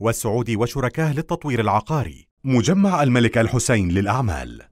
والسعودي وشركاه للتطوير العقاري مجمع الملك الحسين للأعمال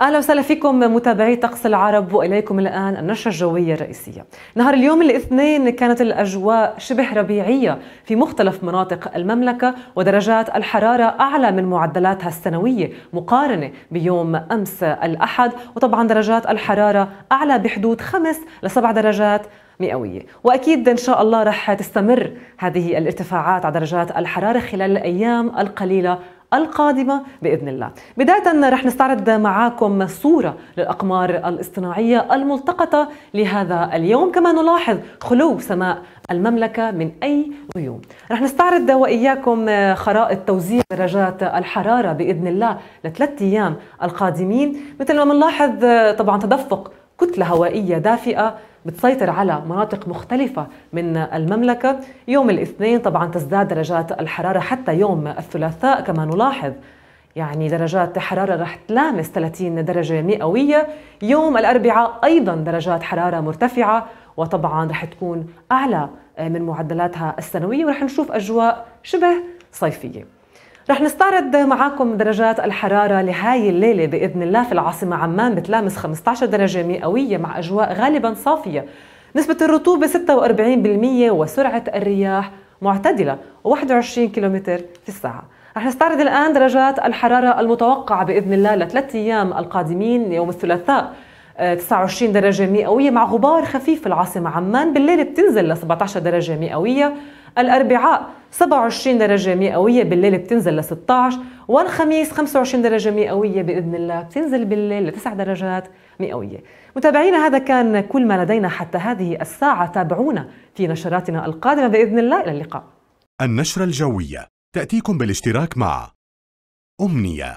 اهلا وسهلا فيكم متابعي طقس العرب واليكم الان النشره الجويه الرئيسيه. نهار اليوم الاثنين كانت الاجواء شبه ربيعيه في مختلف مناطق المملكه ودرجات الحراره اعلى من معدلاتها السنويه مقارنه بيوم امس الاحد وطبعا درجات الحراره اعلى بحدود خمس لسبع درجات مئوية وأكيد إن شاء الله رح تستمر هذه الارتفاعات على درجات الحرارة خلال الأيام القليلة القادمة بإذن الله بداية رح نستعرض معاكم صورة للأقمار الاصطناعية الملتقطة لهذا اليوم كما نلاحظ خلو سماء المملكة من أي غيوم رح نستعرض وإياكم خرائط توزيع درجات الحرارة بإذن الله لثلاث أيام القادمين مثل ما بنلاحظ طبعا تدفق كتلة هوائية دافئة بتسيطر على مناطق مختلفة من المملكة يوم الاثنين طبعا تزداد درجات الحرارة حتى يوم الثلاثاء كما نلاحظ يعني درجات حرارة رح تلامس 30 درجة مئوية يوم الأربعاء أيضا درجات حرارة مرتفعة وطبعا رح تكون أعلى من معدلاتها السنوية ورح نشوف أجواء شبه صيفية رح نستعرض معاكم درجات الحرارة لهاي الليلة بإذن الله في العاصمة عمان بتلامس 15 درجة مئوية مع أجواء غالبا صافية نسبة الرطوبة 46% وسرعة الرياح معتدلة 21 كم في الساعة رح نستعرض الآن درجات الحرارة المتوقعة بإذن الله لثلاث أيام القادمين يوم الثلاثاء 29 درجة مئوية مع غبار خفيف في العاصمة عمان بالليل بتنزل ل 17 درجة مئوية الأربعاء 27 درجة مئوية بالليل بتنزل ل 16 والخميس 25 درجة مئوية بإذن الله بتنزل بالليل ل 9 درجات مئوية متابعينا هذا كان كل ما لدينا حتى هذه الساعة تابعونا في نشراتنا القادمة بإذن الله إلى اللقاء النشرة الجوية تأتيكم بالاشتراك مع أمنية